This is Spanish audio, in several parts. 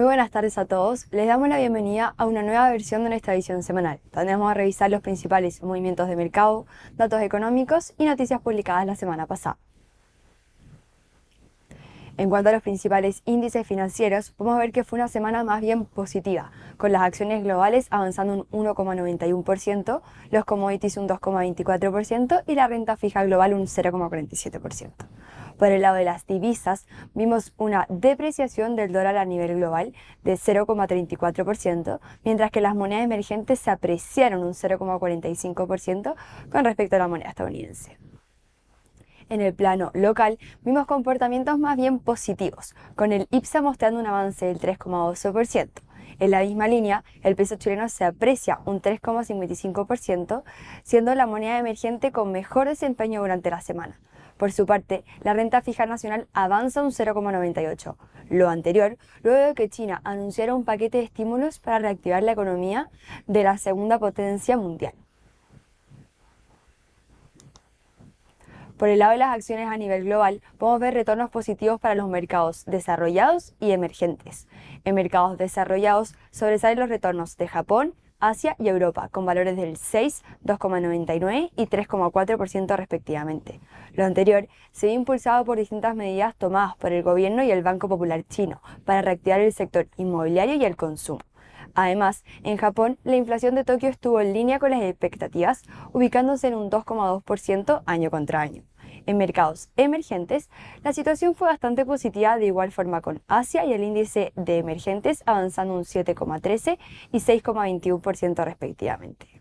Muy buenas tardes a todos. Les damos la bienvenida a una nueva versión de nuestra edición semanal, donde vamos a revisar los principales movimientos de mercado, datos económicos y noticias publicadas la semana pasada. En cuanto a los principales índices financieros, podemos ver que fue una semana más bien positiva, con las acciones globales avanzando un 1,91%, los commodities un 2,24% y la renta fija global un 0,47%. Por el lado de las divisas, vimos una depreciación del dólar a nivel global de 0,34%, mientras que las monedas emergentes se apreciaron un 0,45% con respecto a la moneda estadounidense en el plano local, vimos comportamientos más bien positivos, con el IPSA mostrando un avance del 3,12%. En la misma línea, el peso chileno se aprecia un 3,55%, siendo la moneda emergente con mejor desempeño durante la semana. Por su parte, la renta fija nacional avanza un 0,98, lo anterior luego de que China anunciara un paquete de estímulos para reactivar la economía de la segunda potencia mundial. Por el lado de las acciones a nivel global, podemos ver retornos positivos para los mercados desarrollados y emergentes. En mercados desarrollados sobresalen los retornos de Japón, Asia y Europa, con valores del 6, 2,99 y 3,4% respectivamente. Lo anterior se ve impulsado por distintas medidas tomadas por el gobierno y el Banco Popular chino para reactivar el sector inmobiliario y el consumo. Además, en Japón, la inflación de Tokio estuvo en línea con las expectativas, ubicándose en un 2,2% año contra año. En mercados emergentes, la situación fue bastante positiva de igual forma con Asia y el índice de emergentes avanzando un 7,13 y 6,21% respectivamente.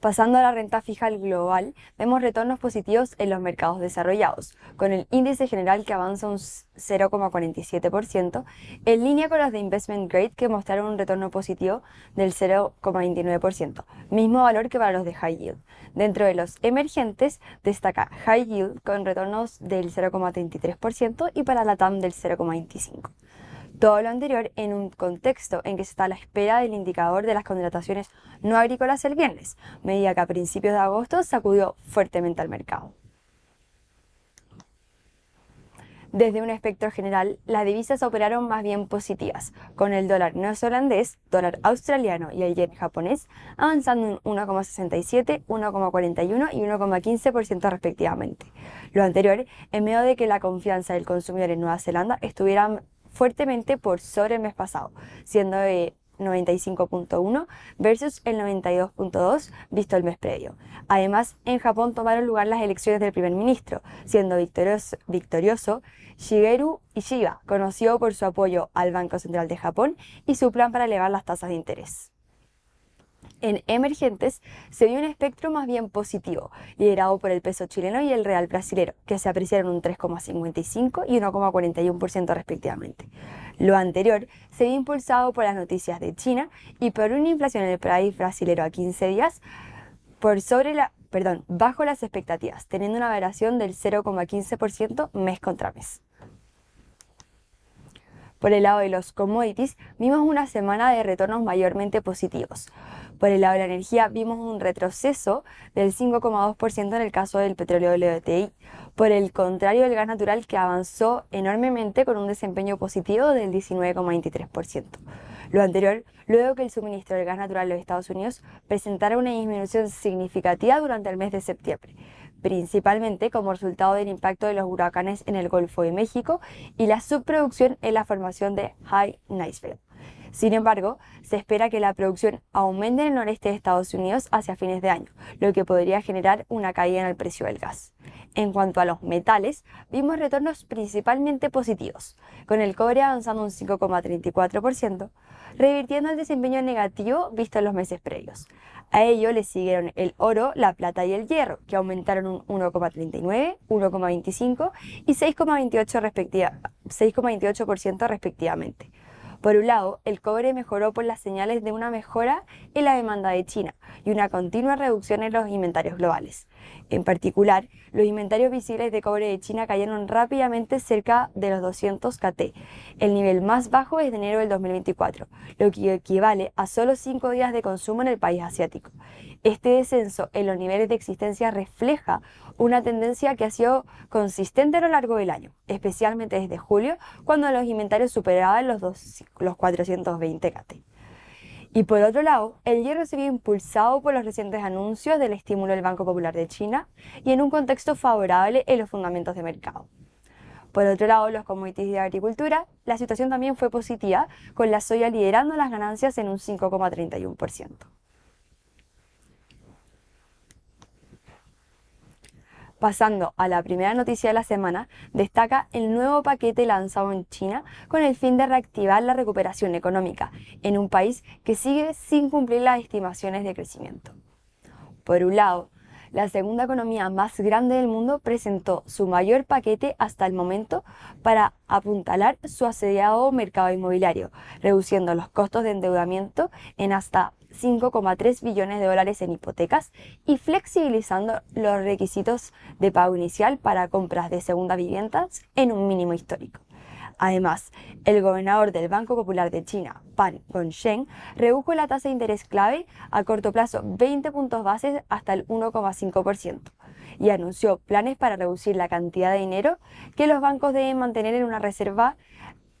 Pasando a la renta fija global, vemos retornos positivos en los mercados desarrollados, con el índice general que avanza un 0,47%, en línea con los de Investment Grade que mostraron un retorno positivo del 0,29%, mismo valor que para los de High Yield. Dentro de los emergentes, destaca High Yield con retornos del 0,33% y para la TAM del 0,25%. Todo lo anterior en un contexto en que se está a la espera del indicador de las contrataciones no agrícolas el viernes, medida que a principios de agosto sacudió fuertemente al mercado. Desde un espectro general, las divisas operaron más bien positivas, con el dólar neozelandés, dólar australiano y el yen japonés avanzando un 1,67, 1,41 y 1,15% respectivamente. Lo anterior en medio de que la confianza del consumidor en Nueva Zelanda estuviera fuertemente por sobre el mes pasado, siendo de 95.1 versus el 92.2 visto el mes previo. Además, en Japón tomaron lugar las elecciones del primer ministro, siendo victorioso, Shigeru Ishiba, conocido por su apoyo al Banco Central de Japón y su plan para elevar las tasas de interés en emergentes se vio un espectro más bien positivo, liderado por el peso chileno y el real brasilero, que se apreciaron un 3,55 y 1,41% respectivamente. Lo anterior se vio impulsado por las noticias de China y por una inflación en el país brasilero a 15 días por sobre bajo las expectativas, teniendo una variación del 0,15% mes contra mes. Por el lado de los commodities, vimos una semana de retornos mayormente positivos. Por el lado de la energía, vimos un retroceso del 5,2% en el caso del petróleo WTI. Por el contrario, el gas natural que avanzó enormemente con un desempeño positivo del 19,23%. Lo anterior, luego que el suministro del gas natural de los Estados Unidos presentara una disminución significativa durante el mes de septiembre, principalmente como resultado del impacto de los huracanes en el Golfo de México y la subproducción en la formación de High Nicefield. Sin embargo, se espera que la producción aumente en el noreste de Estados Unidos hacia fines de año, lo que podría generar una caída en el precio del gas. En cuanto a los metales, vimos retornos principalmente positivos, con el cobre avanzando un 5,34%, revirtiendo el desempeño negativo visto en los meses previos. A ello le siguieron el oro, la plata y el hierro, que aumentaron un 1,39, 1,25 y 6,28 6,28% respectivamente. Por un lado, el cobre mejoró por las señales de una mejora en la demanda de China y una continua reducción en los inventarios globales. En particular, los inventarios visibles de cobre de China cayeron rápidamente cerca de los 200 KT, el nivel más bajo es de enero del 2024, lo que equivale a solo 5 días de consumo en el país asiático. Este descenso en los niveles de existencia refleja una tendencia que ha sido consistente a lo largo del año, especialmente desde julio, cuando los inventarios superaban los 420 KT. Y por otro lado, el hierro se vio impulsado por los recientes anuncios del estímulo del Banco Popular de China y en un contexto favorable en los fundamentos de mercado. Por otro lado, los commodities de agricultura, la situación también fue positiva, con la soya liderando las ganancias en un 5,31%. Pasando a la primera noticia de la semana, destaca el nuevo paquete lanzado en China con el fin de reactivar la recuperación económica en un país que sigue sin cumplir las estimaciones de crecimiento. Por un lado, la segunda economía más grande del mundo presentó su mayor paquete hasta el momento para apuntalar su asediado mercado inmobiliario, reduciendo los costos de endeudamiento en hasta 5,3 billones de dólares en hipotecas y flexibilizando los requisitos de pago inicial para compras de segunda vivienda en un mínimo histórico. Además, el gobernador del Banco Popular de China, Pan Gongsheng, redujo la tasa de interés clave a corto plazo 20 puntos bases hasta el 1,5% y anunció planes para reducir la cantidad de dinero que los bancos deben mantener en una reserva,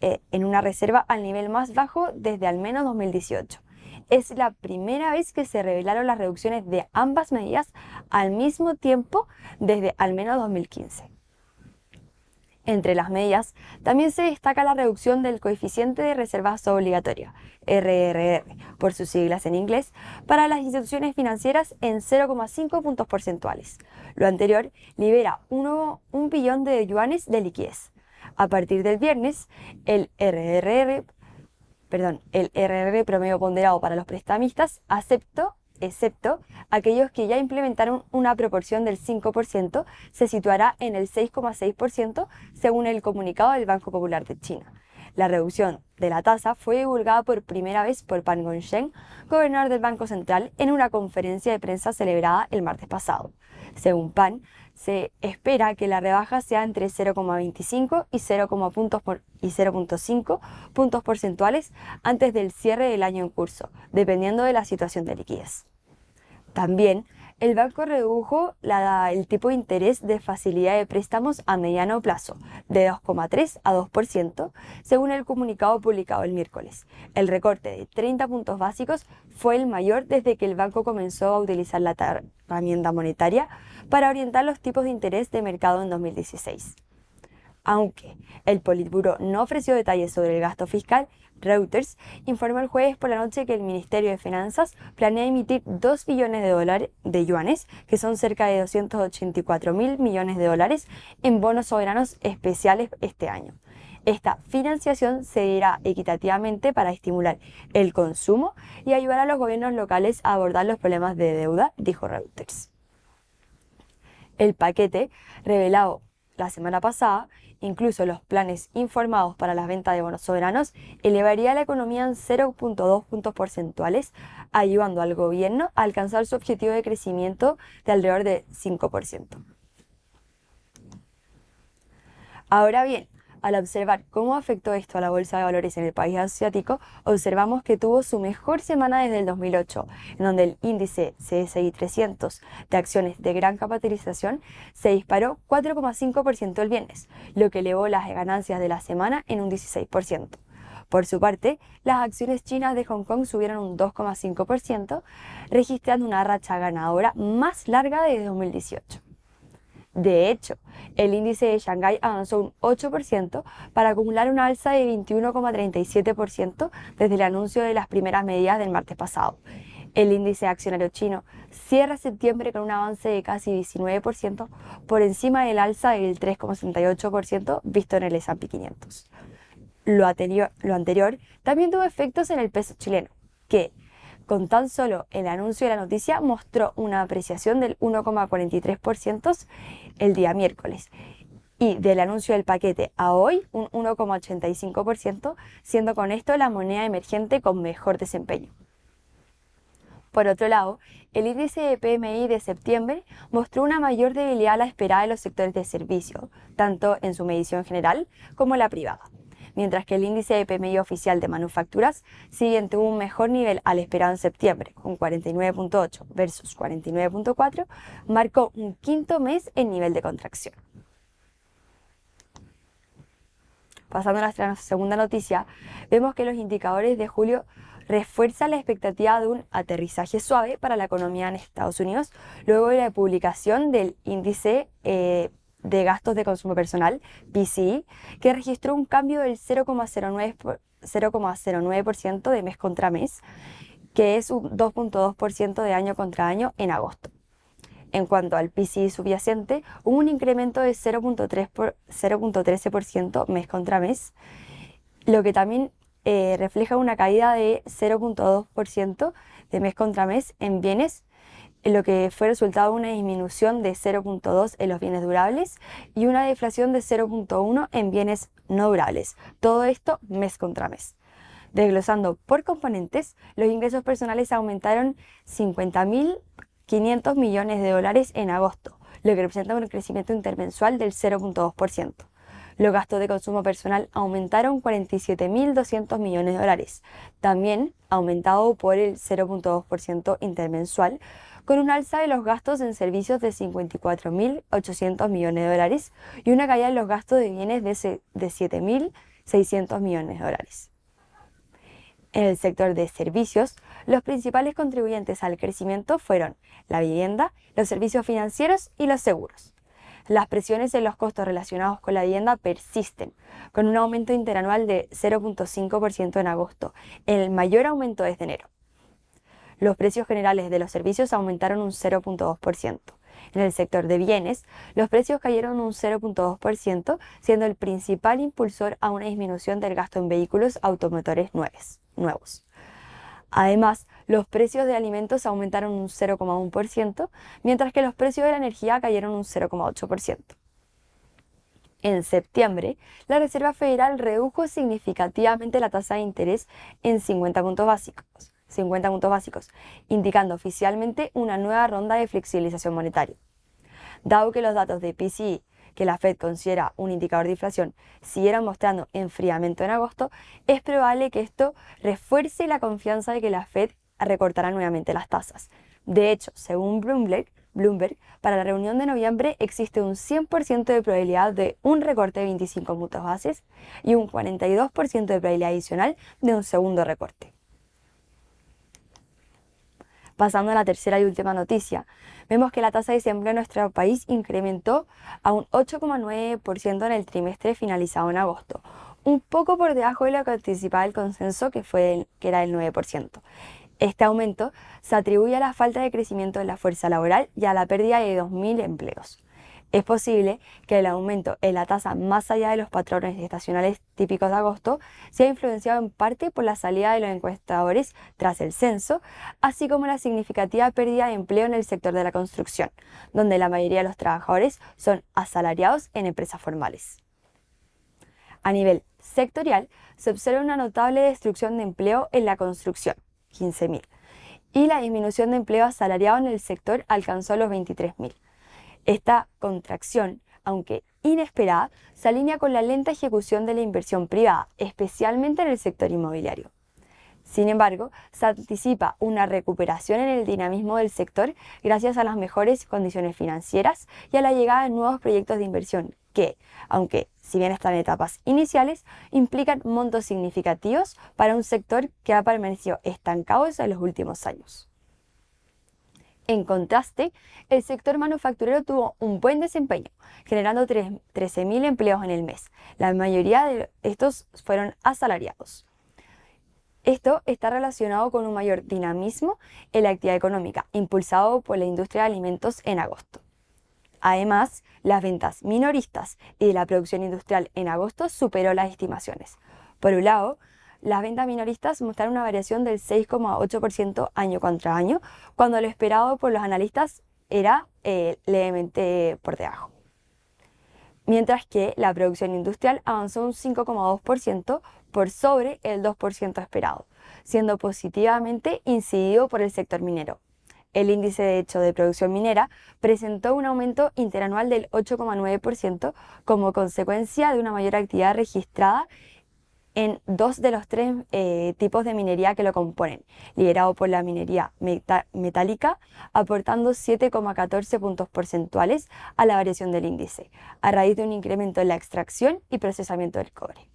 eh, en una reserva al nivel más bajo desde al menos 2018 es la primera vez que se revelaron las reducciones de ambas medidas al mismo tiempo desde al menos 2015. Entre las medidas también se destaca la reducción del coeficiente de reservas obligatoria, RRR, por sus siglas en inglés, para las instituciones financieras en 0,5 puntos porcentuales. Lo anterior libera un billón de yuanes de liquidez. A partir del viernes, el RRR perdón, el RR promedio ponderado para los prestamistas, acepto, excepto aquellos que ya implementaron una proporción del 5%, se situará en el 6,6% según el comunicado del Banco Popular de China. La reducción de la tasa fue divulgada por primera vez por Pan Gongsheng, gobernador del Banco Central, en una conferencia de prensa celebrada el martes pasado. Según Pan, se espera que la rebaja sea entre 0,25 y 0,5 puntos, porcentuales antes del cierre del año en curso, dependiendo de la situación de liquidez. También, el banco redujo el tipo de interés de facilidad de préstamos a mediano plazo de 2,3 a 2%, según el comunicado publicado el miércoles. El recorte de 30 puntos básicos fue el mayor desde que el banco comenzó a utilizar la herramienta monetaria para orientar los tipos de interés de mercado en 2016. Aunque el Politburo no ofreció detalles sobre el gasto fiscal, Reuters informó el jueves por la noche que el Ministerio de Finanzas planea emitir 2 billones de dólares de yuanes, que son cerca de 284 mil millones de dólares, en bonos soberanos especiales este año. Esta financiación se dirá equitativamente para estimular el consumo y ayudar a los gobiernos locales a abordar los problemas de deuda, dijo Reuters. El paquete revelado la semana pasada, incluso los planes informados para las ventas de bonos soberanos, elevaría la economía en 0.2 puntos porcentuales, ayudando al gobierno a alcanzar su objetivo de crecimiento de alrededor de 5%. Ahora bien, al observar cómo afectó esto a la bolsa de valores en el país asiático, observamos que tuvo su mejor semana desde el 2008, en donde el índice CSI 300 de acciones de gran capitalización se disparó 4,5% el viernes, lo que elevó las ganancias de la semana en un 16%. Por su parte, las acciones chinas de Hong Kong subieron un 2,5%, registrando una racha ganadora más larga desde 2018. De hecho, el índice de Shanghái avanzó un 8% para acumular una alza de 21,37% desde el anuncio de las primeras medidas del martes pasado. El índice accionario chino cierra septiembre con un avance de casi 19% por encima del alza del 3,68% visto en el S&P 500. Lo, anterior, lo anterior también tuvo efectos en el peso chileno, que con tan solo el anuncio de la noticia mostró una apreciación del 1,43% el día miércoles. Y del anuncio del paquete a hoy, un 1,85%, siendo con esto la moneda emergente con mejor desempeño. Por otro lado, el índice de PMI de septiembre mostró una mayor debilidad a la esperada de los sectores de servicio, tanto en su medición general como la privada mientras que el índice de PMI oficial de manufacturas siguiente un mejor nivel al esperado en septiembre, con 49.8 versus 49.4, marcó un quinto mes en nivel de contracción. Pasando a nuestra segunda noticia, vemos que los indicadores de julio refuerzan la expectativa de un aterrizaje suave para la economía en Estados Unidos luego de la publicación del índice eh, de gastos de consumo personal, PCI, que registró un cambio del 0,09% de mes contra mes, que es un 2.2% de año contra año en agosto. En cuanto al PCI subyacente, hubo un incremento de 0.13% mes contra mes, lo que también eh, refleja una caída de 0.2% de mes contra mes en bienes lo que fue resultado una disminución de 0.2 en los bienes durables y una deflación de 0.1 en bienes no durables. Todo esto mes contra mes. Desglosando por componentes, los ingresos personales aumentaron 50.500 millones de dólares en agosto, lo que representa un crecimiento intermensual del 0.2%. Los gastos de consumo personal aumentaron 47.200 millones de dólares, también aumentado por el 0.2% intermensual, con un alza de los gastos en servicios de 54.800 millones de dólares y una caída en los gastos de bienes de, 7.600 millones de dólares. En el sector de servicios, los principales contribuyentes al crecimiento fueron la vivienda, los servicios financieros y los seguros. Las presiones en los costos relacionados con la vivienda persisten, con un aumento interanual de 0.5% en agosto, el mayor aumento desde enero los precios generales de los servicios aumentaron un 0.2%. En el sector de bienes, los precios cayeron un 0.2%, siendo el principal impulsor a una disminución del gasto en vehículos automotores nuevos. Además, los precios de alimentos aumentaron un 0,1%, mientras que los precios de la energía cayeron un 0,8%. En septiembre, la Reserva Federal redujo significativamente la tasa de interés en 50 puntos básicos. 50 puntos básicos, indicando oficialmente una nueva ronda de flexibilización monetaria. Dado que los datos de PCI e, que la Fed considera un indicador de inflación siguieron mostrando enfriamiento en agosto, es probable que esto refuerce la confianza de que la Fed recortará nuevamente las tasas. De hecho, según Bloomberg, Bloomberg, para la reunión de noviembre existe un 100% de probabilidad de un recorte de 25 puntos bases y un 42% de probabilidad adicional de un segundo recorte. Pasando a la tercera y última noticia, vemos que la tasa de desempleo en nuestro país incrementó a un 8,9% en el trimestre finalizado en agosto, un poco por debajo de lo que anticipaba el consenso que, fue el, que era el 9%. Este aumento se atribuye a la falta de crecimiento de la fuerza laboral y a la pérdida de 2.000 empleos es posible que el aumento en la tasa más allá de los patrones estacionales típicos de agosto sea influenciado en parte por la salida de los encuestadores tras el censo, así como la significativa pérdida de empleo en el sector de la construcción, donde la mayoría de los trabajadores son asalariados en empresas formales. A nivel sectorial, se observa una notable destrucción de empleo en la construcción, 15.000, y la disminución de empleo asalariado en el sector alcanzó los 23.000. Esta contracción, aunque inesperada, se alinea con la lenta ejecución de la inversión privada, especialmente en el sector inmobiliario. Sin embargo, se anticipa una recuperación en el dinamismo del sector gracias a las mejores condiciones financieras y a la llegada de nuevos proyectos de inversión que, aunque si bien están en etapas iniciales, implican montos significativos para un sector que ha permanecido estancado en los últimos años. En contraste, el sector manufacturero tuvo un buen desempeño, generando 13.000 empleos en el mes. La mayoría de estos fueron asalariados. Esto está relacionado con un mayor dinamismo en la actividad económica, impulsado por la industria de alimentos en agosto. Además, las ventas minoristas y de la producción industrial en agosto superó las estimaciones. Por un lado, las ventas minoristas mostraron una variación del 6,8% año contra año, cuando lo esperado por los analistas era eh, levemente por debajo. Mientras que la producción industrial avanzó un 5,2% por sobre el 2% esperado, siendo positivamente incidido por el sector minero. El índice de hecho de producción minera presentó un aumento interanual del 8,9% como consecuencia de una mayor actividad registrada en dos de los tres eh, tipos de minería que lo componen, liderado por la minería metálica, aportando 7,14 puntos porcentuales a la variación del índice, a raíz de un incremento en la extracción y procesamiento del cobre.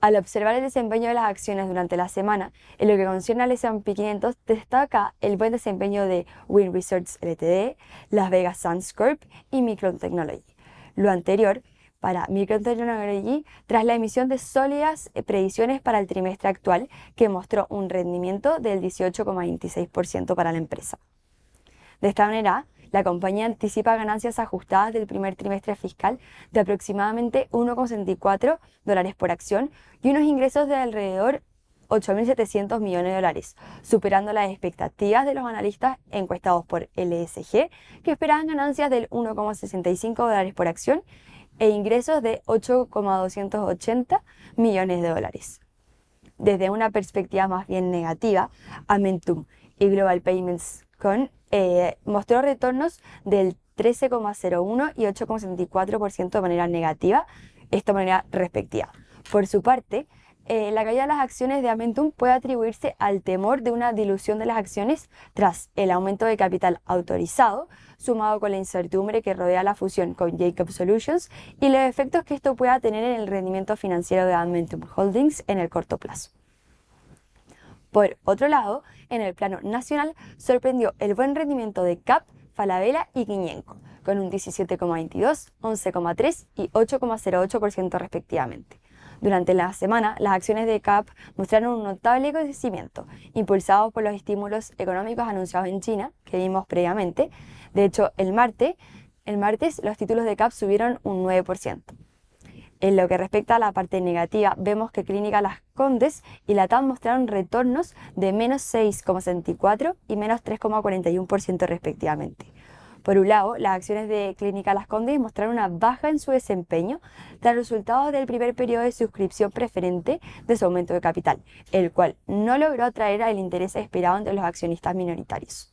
Al observar el desempeño de las acciones durante la semana, en lo que concierne al S&P 500, destaca el buen desempeño de Wind Research LTD, Las Vegas Sands Corp y Micron Technology lo anterior para Technology tras la emisión de sólidas eh, predicciones para el trimestre actual que mostró un rendimiento del 18,26% para la empresa. De esta manera, la compañía anticipa ganancias ajustadas del primer trimestre fiscal de aproximadamente 1,64 dólares por acción y unos ingresos de alrededor 8.700 millones de dólares, superando las expectativas de los analistas encuestados por LSG, que esperaban ganancias del 1,65 dólares por acción e ingresos de 8,280 millones de dólares. Desde una perspectiva más bien negativa, Amentum y Global Payments con eh, mostró retornos del 13,01 y 8,74% de manera negativa, esta manera respectiva. Por su parte, eh, la caída de las acciones de Amentum puede atribuirse al temor de una dilución de las acciones tras el aumento de capital autorizado, sumado con la incertidumbre que rodea la fusión con Jacob Solutions y los efectos que esto pueda tener en el rendimiento financiero de Amentum Holdings en el corto plazo. Por otro lado, en el plano nacional sorprendió el buen rendimiento de CAP, Falabella y Quiñenco, con un 17,22, 11,3 y 8,08% respectivamente durante la semana, las acciones de CAP mostraron un notable crecimiento, impulsados por los estímulos económicos anunciados en China, que vimos previamente. De hecho, el martes, los títulos de CAP subieron un 9%. En lo que respecta a la parte negativa, vemos que Clínica Las Condes y la TAM mostraron retornos de menos 6,64 y menos 3,41% respectivamente. Por un lado, las acciones de Clínica Las Condes mostraron una baja en su desempeño tras resultados del primer periodo de suscripción preferente de su aumento de capital, el cual no logró atraer al interés esperado entre los accionistas minoritarios.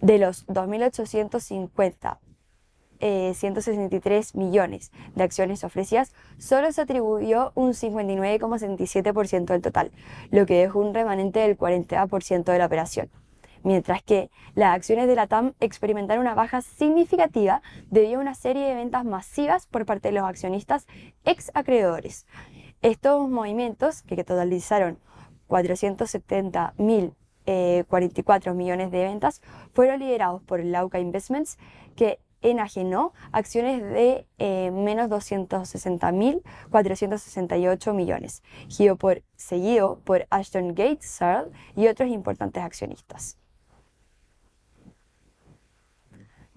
De los 2.850 163 eh, millones de acciones ofrecidas, solo se atribuyó un 59,67% del total, lo que dejó un remanente del 40% de la operación mientras que las acciones de la TAM experimentaron una baja significativa debido a una serie de ventas masivas por parte de los accionistas ex acreedores. Estos movimientos, que totalizaron 470.044 eh, millones de ventas, fueron liderados por Lauca Investments, que enajenó acciones de eh, menos 260.468 millones, seguido por Ashton Gates, Searle y otros importantes accionistas.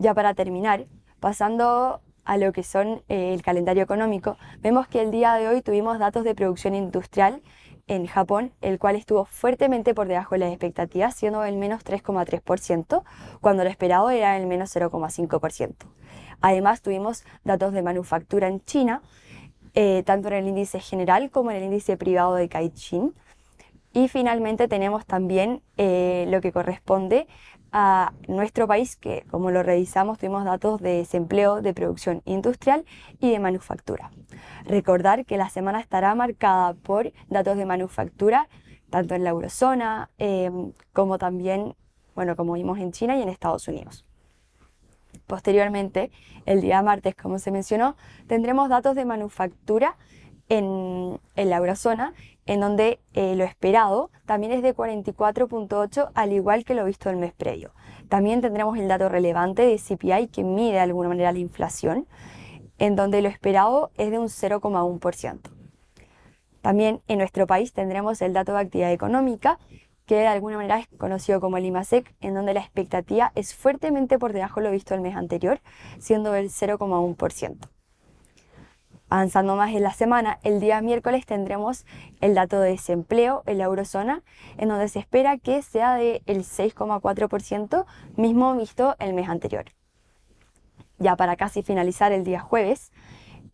Ya para terminar, pasando a lo que son eh, el calendario económico, vemos que el día de hoy tuvimos datos de producción industrial en Japón, el cual estuvo fuertemente por debajo de las expectativas, siendo el menos 3,3%, cuando lo esperado era el menos 0,5%. Además, tuvimos datos de manufactura en China, eh, tanto en el índice general como en el índice privado de Kaichin. Y finalmente tenemos también eh, lo que corresponde a nuestro país, que como lo revisamos tuvimos datos de desempleo, de producción industrial y de manufactura. Recordar que la semana estará marcada por datos de manufactura, tanto en la eurozona em, como también, bueno, como vimos en China y en Estados Unidos. Posteriormente, el día martes, como se mencionó, tendremos datos de manufactura en, la eurozona, en donde eh, lo esperado también es de 44.8, al igual que lo visto el mes previo. También tendremos el dato relevante de CPI, que mide de alguna manera la inflación, en donde lo esperado es de un 0,1%. También en nuestro país tendremos el dato de actividad económica, que de alguna manera es conocido como el IMASEC, e en donde la expectativa es fuertemente por debajo de lo visto el mes anterior, siendo del 0,1% avanzando más en la semana, el día miércoles tendremos el dato de desempleo en la eurozona, en donde se espera que sea del 6,4%, mismo visto el mes anterior. Ya para casi finalizar el día jueves,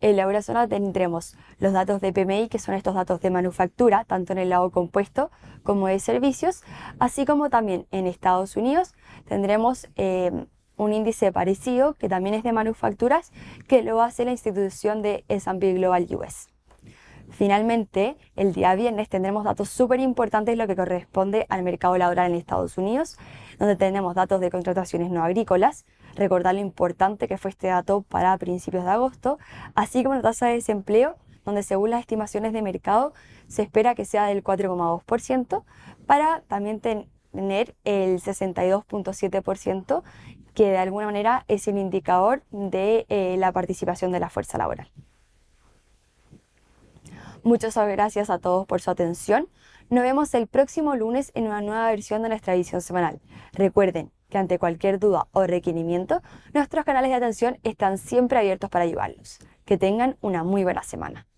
en la eurozona tendremos los datos de PMI, que son estos datos de manufactura, tanto en el lado compuesto como de servicios, así como también en Estados Unidos tendremos... Eh, un índice parecido que también es de manufacturas que lo hace la institución de S&P Global US. Finalmente, el día viernes tendremos datos súper importantes lo que corresponde al mercado laboral en Estados Unidos, donde tenemos datos de contrataciones no agrícolas, recordar lo importante que fue este dato para principios de agosto, así como la tasa de desempleo, donde según las estimaciones de mercado se espera que sea del 4,2%, para también tener el 62,7% que de alguna manera es el indicador de eh, la participación de la fuerza laboral. Muchas gracias a todos por su atención. Nos vemos el próximo lunes en una nueva versión de nuestra edición semanal. Recuerden que ante cualquier duda o requerimiento, nuestros canales de atención están siempre abiertos para ayudarlos. Que tengan una muy buena semana.